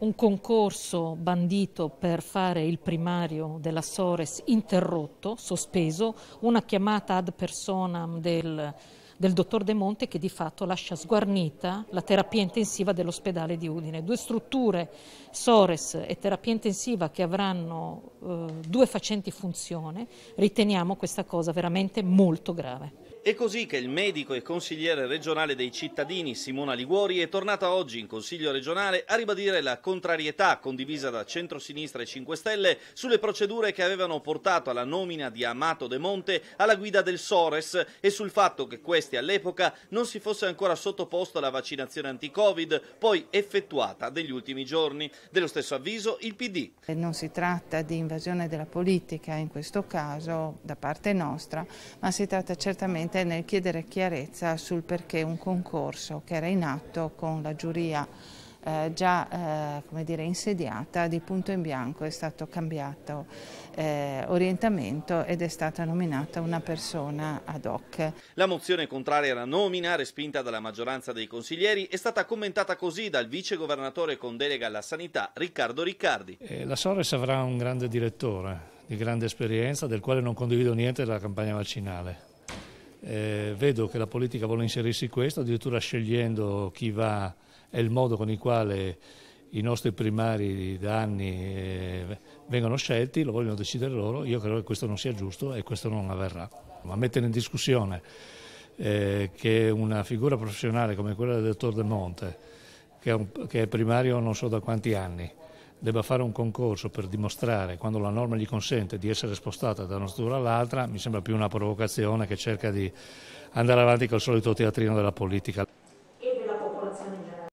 un concorso bandito per fare il primario della Sores interrotto, sospeso, una chiamata ad personam del, del dottor De Monte che di fatto lascia sguarnita la terapia intensiva dell'ospedale di Udine. Due strutture, Sores e terapia intensiva, che avranno eh, due facenti funzione, riteniamo questa cosa veramente molto grave. È così che il medico e consigliere regionale dei cittadini Simona Liguori è tornata oggi in Consiglio regionale a ribadire la contrarietà condivisa da centrosinistra e 5 Stelle sulle procedure che avevano portato alla nomina di Amato De Monte alla guida del Sores e sul fatto che questi all'epoca non si fosse ancora sottoposto alla vaccinazione anti-Covid, poi effettuata negli ultimi giorni. Dello stesso avviso il PD. Non si tratta di invasione della politica in questo caso da parte nostra, ma si tratta certamente importante nel chiedere chiarezza sul perché un concorso che era in atto con la giuria eh, già eh, dire, insediata di punto in bianco è stato cambiato eh, orientamento ed è stata nominata una persona ad hoc. La mozione contraria alla nomina, respinta dalla maggioranza dei consiglieri, è stata commentata così dal vice governatore con delega alla sanità Riccardo Riccardi. Eh, la Sores avrà un grande direttore di grande esperienza del quale non condivido niente della campagna vaccinale eh, vedo che la politica vuole inserirsi questo, addirittura scegliendo chi va e il modo con il quale i nostri primari da anni eh, vengono scelti, lo vogliono decidere loro, io credo che questo non sia giusto e questo non avverrà. Ma mettere in discussione eh, che una figura professionale come quella del dottor De Monte, che è, un, che è primario non so da quanti anni, debba fare un concorso per dimostrare, quando la norma gli consente, di essere spostata da una struttura all'altra, mi sembra più una provocazione che cerca di andare avanti col solito teatrino della politica.